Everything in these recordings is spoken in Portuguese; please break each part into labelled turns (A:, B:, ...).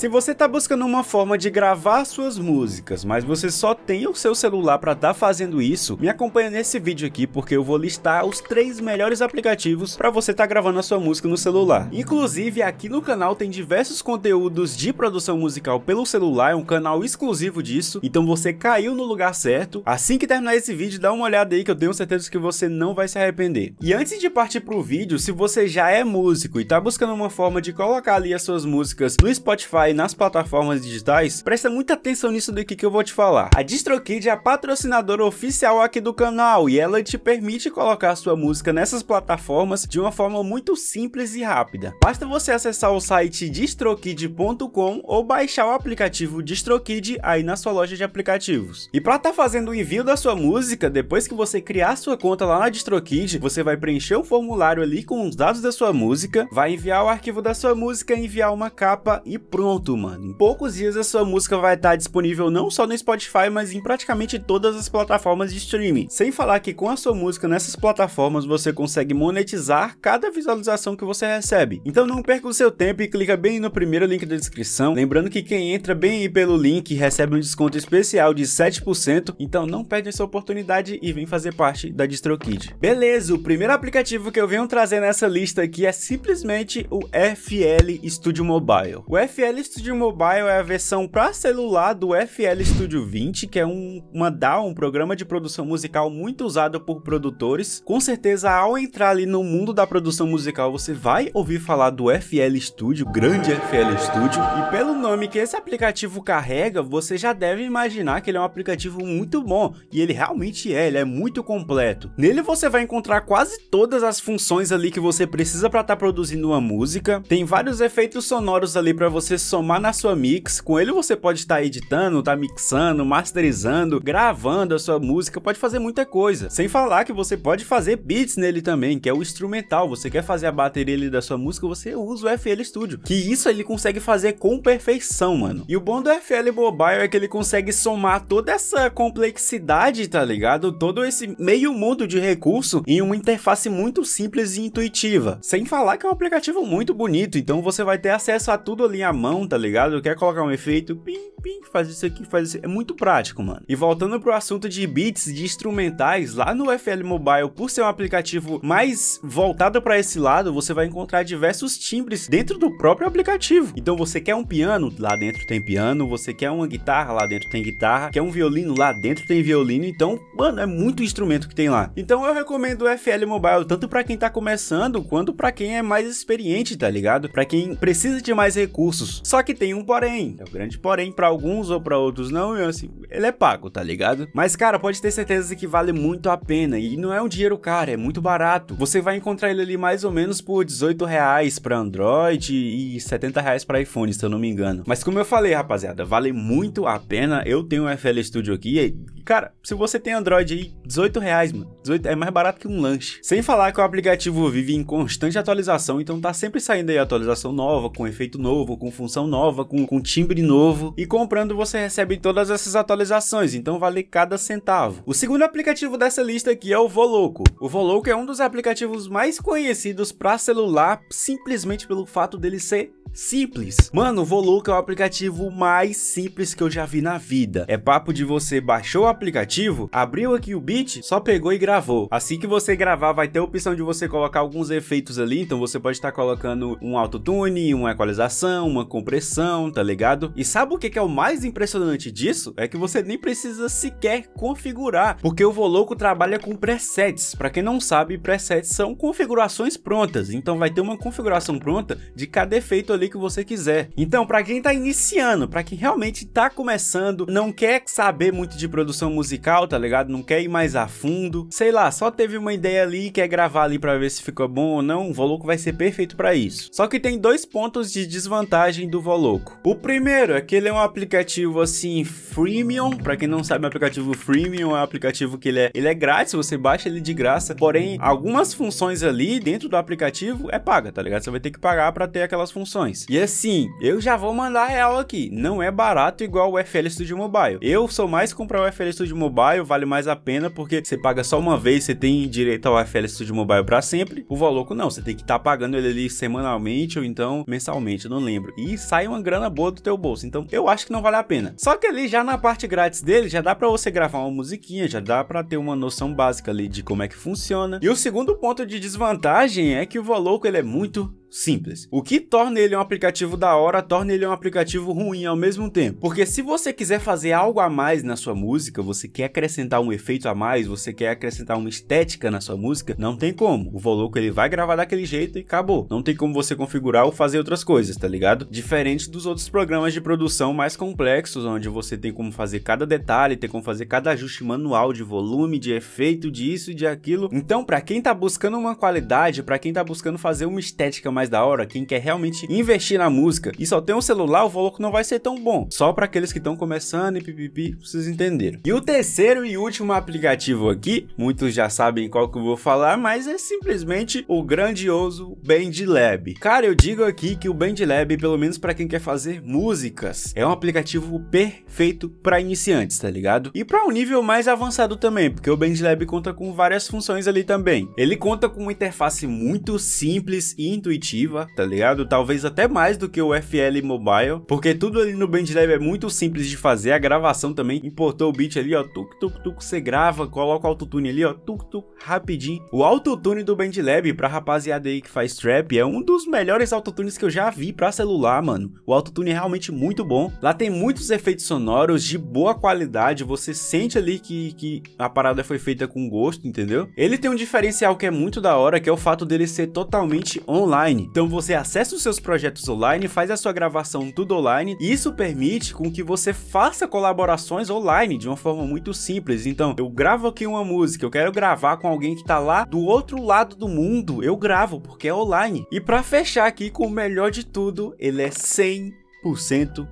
A: Se você está buscando uma forma de gravar suas músicas, mas você só tem o seu celular para estar tá fazendo isso, me acompanha nesse vídeo aqui porque eu vou listar os três melhores aplicativos para você estar tá gravando a sua música no celular. Inclusive, aqui no canal tem diversos conteúdos de produção musical pelo celular, é um canal exclusivo disso, então você caiu no lugar certo. Assim que terminar esse vídeo, dá uma olhada aí que eu tenho certeza que você não vai se arrepender. E antes de partir pro vídeo, se você já é músico e está buscando uma forma de colocar ali as suas músicas no Spotify sair nas plataformas digitais, presta muita atenção nisso do que eu vou te falar. A DistroKid é a patrocinadora oficial aqui do canal e ela te permite colocar sua música nessas plataformas de uma forma muito simples e rápida. Basta você acessar o site distrokid.com ou baixar o aplicativo DistroKid aí na sua loja de aplicativos. E para estar tá fazendo o envio da sua música, depois que você criar sua conta lá na DistroKid, você vai preencher um formulário ali com os dados da sua música, vai enviar o arquivo da sua música, enviar uma capa e pronto alto, mano. Em poucos dias a sua música vai estar tá disponível não só no Spotify, mas em praticamente todas as plataformas de streaming. Sem falar que com a sua música nessas plataformas você consegue monetizar cada visualização que você recebe. Então não perca o seu tempo e clica bem no primeiro link da descrição. Lembrando que quem entra bem aí pelo link recebe um desconto especial de 7%, então não perde essa oportunidade e vem fazer parte da DistroKid. Beleza, o primeiro aplicativo que eu venho trazer nessa lista aqui é simplesmente o FL Studio Mobile. O FL FL Studio Mobile é a versão para celular do FL Studio 20, que é um, uma DAW, um programa de produção musical muito usado por produtores. Com certeza, ao entrar ali no mundo da produção musical, você vai ouvir falar do FL Studio, grande FL Studio, e pelo nome que esse aplicativo carrega, você já deve imaginar que ele é um aplicativo muito bom, e ele realmente é, ele é muito completo. Nele você vai encontrar quase todas as funções ali que você precisa para estar tá produzindo uma música, tem vários efeitos sonoros ali para você somar na sua mix. Com ele você pode estar tá editando, tá mixando, masterizando, gravando a sua música, pode fazer muita coisa. Sem falar que você pode fazer beats nele também, que é o instrumental. Você quer fazer a bateria da sua música, você usa o FL Studio. Que isso ele consegue fazer com perfeição, mano. E o bom do FL Mobile é que ele consegue somar toda essa complexidade, tá ligado? Todo esse meio mundo de recurso em uma interface muito simples e intuitiva. Sem falar que é um aplicativo muito bonito, então você vai ter acesso a tudo ali à mão, tá ligado? Quer colocar um efeito, pim, pim, faz isso aqui, faz isso. É muito prático, mano. E voltando pro assunto de beats, de instrumentais, lá no FL Mobile, por ser um aplicativo mais voltado para esse lado, você vai encontrar diversos timbres dentro do próprio aplicativo. Então você quer um piano, lá dentro tem piano, você quer uma guitarra, lá dentro tem guitarra, quer um violino, lá dentro tem violino. Então, mano, é muito instrumento que tem lá. Então eu recomendo o FL Mobile tanto para quem tá começando quanto para quem é mais experiente, tá ligado? Para quem precisa de mais recursos. Só que tem um porém. É o um grande porém para alguns ou para outros não, e assim, ele é pago, tá ligado? Mas cara, pode ter certeza que vale muito a pena e não é um dinheiro caro, é muito barato. Você vai encontrar ele ali mais ou menos por 18 reais para Android e 70 reais para iPhone, se eu não me engano. Mas como eu falei, rapaziada, vale muito a pena. Eu tenho o FL Studio aqui e, cara, se você tem Android aí, 18 reais, mano. 18 é mais barato que um lanche. Sem falar que o aplicativo vive em constante atualização, então tá sempre saindo aí atualização nova, com efeito novo, com função versão nova, com, com timbre novo. E comprando você recebe todas essas atualizações, então vale cada centavo. O segundo aplicativo dessa lista aqui é o Voloco. O Voloco é um dos aplicativos mais conhecidos para celular, simplesmente pelo fato dele ser Simples. Mano, o Voluca é o aplicativo mais simples que eu já vi na vida. É papo de você baixou o aplicativo, abriu aqui o beat, só pegou e gravou. Assim que você gravar, vai ter a opção de você colocar alguns efeitos ali, então você pode estar tá colocando um autotune, uma equalização, uma compressão, tá ligado? E sabe o que é o mais impressionante disso? É que você nem precisa sequer configurar, porque o Voloco trabalha com presets. Para quem não sabe, presets são configurações prontas, então vai ter uma configuração pronta de cada efeito ali ali que você quiser. Então, para quem tá iniciando, para quem realmente tá começando, não quer saber muito de produção musical, tá ligado? Não quer ir mais a fundo, sei lá, só teve uma ideia ali, quer gravar ali para ver se ficou bom ou não, o Voloco vai ser perfeito para isso. Só que tem dois pontos de desvantagem do Voloco. O primeiro é que ele é um aplicativo assim freemium, para quem não sabe, o aplicativo freemium é um aplicativo que ele é, ele é grátis, você baixa ele de graça, porém algumas funções ali dentro do aplicativo é paga, tá ligado? Você vai ter que pagar para ter aquelas funções. E assim, eu já vou mandar real aqui. Não é barato igual o FL Studio Mobile. Eu sou mais comprar o FL Studio Mobile, vale mais a pena porque você paga só uma vez, você tem direito ao FL Studio Mobile para sempre. O Voloco não, você tem que estar tá pagando ele ali semanalmente ou então mensalmente, não lembro. E sai uma grana boa do teu bolso. Então, eu acho que não vale a pena. Só que ali já na parte grátis dele, já dá para você gravar uma musiquinha, já dá para ter uma noção básica ali de como é que funciona. E o segundo ponto de desvantagem é que o Voloco ele é muito Simples. O que torna ele um aplicativo da hora, torna ele um aplicativo ruim ao mesmo tempo. Porque se você quiser fazer algo a mais na sua música, você quer acrescentar um efeito a mais, você quer acrescentar uma estética na sua música, não tem como. O Voloco ele vai gravar daquele jeito e acabou. Não tem como você configurar ou fazer outras coisas, tá ligado? Diferente dos outros programas de produção mais complexos, onde você tem como fazer cada detalhe, tem como fazer cada ajuste manual de volume, de efeito, disso e de aquilo. Então, para quem tá buscando uma qualidade, para quem tá buscando fazer uma estética mais mais da hora, quem quer realmente investir na música e só tem um celular, o valor não vai ser tão bom. Só para aqueles que estão começando e pipipi, vocês entenderam. E o terceiro e último aplicativo aqui, muitos já sabem qual que eu vou falar, mas é simplesmente o grandioso BandLab. Cara, eu digo aqui que o BandLab, pelo menos para quem quer fazer músicas, é um aplicativo perfeito para iniciantes, tá ligado? E para um nível mais avançado também, porque o BandLab conta com várias funções ali também. Ele conta com uma interface muito simples e intuitiva intuitiva, tá ligado? Talvez até mais do que o FL Mobile, porque tudo ali no Bandlab é muito simples de fazer, a gravação também, importou o beat ali, ó, tuk tuk tuk, você grava, coloca o autotune ali, ó, tuk tuk, rapidinho. O autotune do Bandlab, pra rapaziada aí que faz trap, é um dos melhores autotunes que eu já vi pra celular, mano. O autotune é realmente muito bom, lá tem muitos efeitos sonoros de boa qualidade, você sente ali que, que a parada foi feita com gosto, entendeu? Ele tem um diferencial que é muito da hora, que é o fato dele ser totalmente online, online. Então você acessa os seus projetos online, faz a sua gravação tudo online, e isso permite com que você faça colaborações online de uma forma muito simples. Então, eu gravo aqui uma música, eu quero gravar com alguém que tá lá do outro lado do mundo, eu gravo porque é online. E para fechar aqui com o melhor de tudo, ele é 100%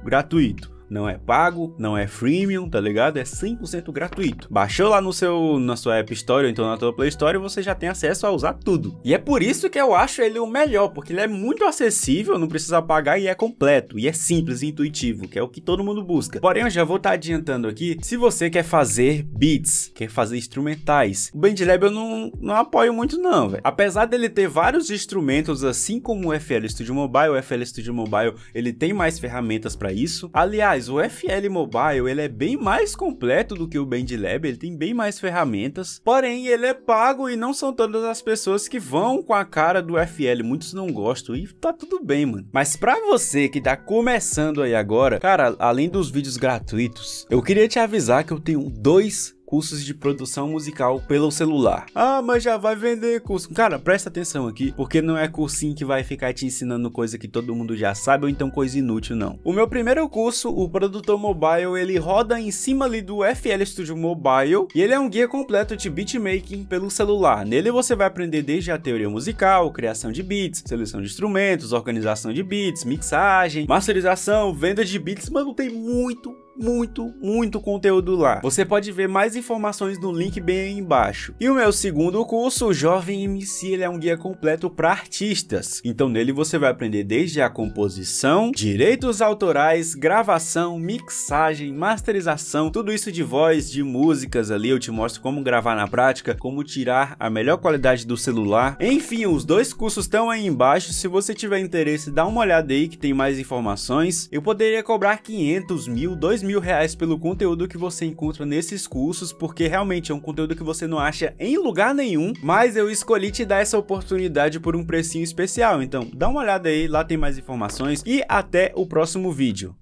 A: gratuito não é pago, não é freemium, tá ligado? É 100% gratuito. Baixou lá no seu, na sua App Store ou então na sua Play Store, você já tem acesso a usar tudo. E é por isso que eu acho ele o melhor, porque ele é muito acessível, não precisa pagar e é completo, e é simples e intuitivo, que é o que todo mundo busca. Porém, eu já vou estar tá adiantando aqui, se você quer fazer beats, quer fazer instrumentais, o Bandlab eu não, não apoio muito não, velho. Apesar dele ter vários instrumentos, assim como o FL Studio Mobile, o FL Studio Mobile, ele tem mais ferramentas para isso. Aliás, mas o FL Mobile ele é bem mais completo do que o BandLab, ele tem bem mais ferramentas, porém ele é pago e não são todas as pessoas que vão com a cara do FL, muitos não gostam e tá tudo bem, mano. Mas pra você que tá começando aí agora, cara, além dos vídeos gratuitos, eu queria te avisar que eu tenho dois cursos de produção musical pelo celular. Ah, mas já vai vender curso. Cara, presta atenção aqui, porque não é cursinho que vai ficar te ensinando coisa que todo mundo já sabe ou então coisa inútil, não. O meu primeiro curso, o Produtor Mobile, ele roda em cima ali do FL Studio Mobile e ele é um guia completo de beatmaking pelo celular. Nele você vai aprender desde a teoria musical, criação de beats, seleção de instrumentos, organização de beats, mixagem, masterização, venda de beats, mano, tem muito muito, muito conteúdo lá. Você pode ver mais informações no link bem aí embaixo. E o meu segundo curso, o Jovem MC, ele é um guia completo para artistas. Então nele você vai aprender desde a composição, direitos autorais, gravação, mixagem, masterização, tudo isso de voz, de músicas ali. Eu te mostro como gravar na prática, como tirar a melhor qualidade do celular. Enfim, os dois cursos estão aí embaixo. Se você tiver interesse, dá uma olhada aí que tem mais informações. Eu poderia cobrar 500 mil, 2 mil mil reais pelo conteúdo que você encontra nesses cursos, porque realmente é um conteúdo que você não acha em lugar nenhum, mas eu escolhi te dar essa oportunidade por um precinho especial, então dá uma olhada aí, lá tem mais informações e até o próximo vídeo.